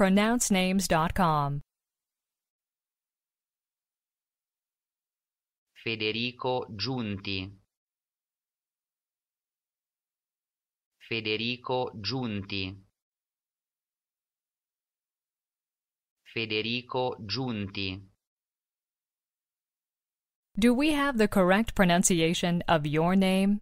pronouncenames.com. Federico Giunti Federico Giunti Federico Giunti Do we have the correct pronunciation of your name?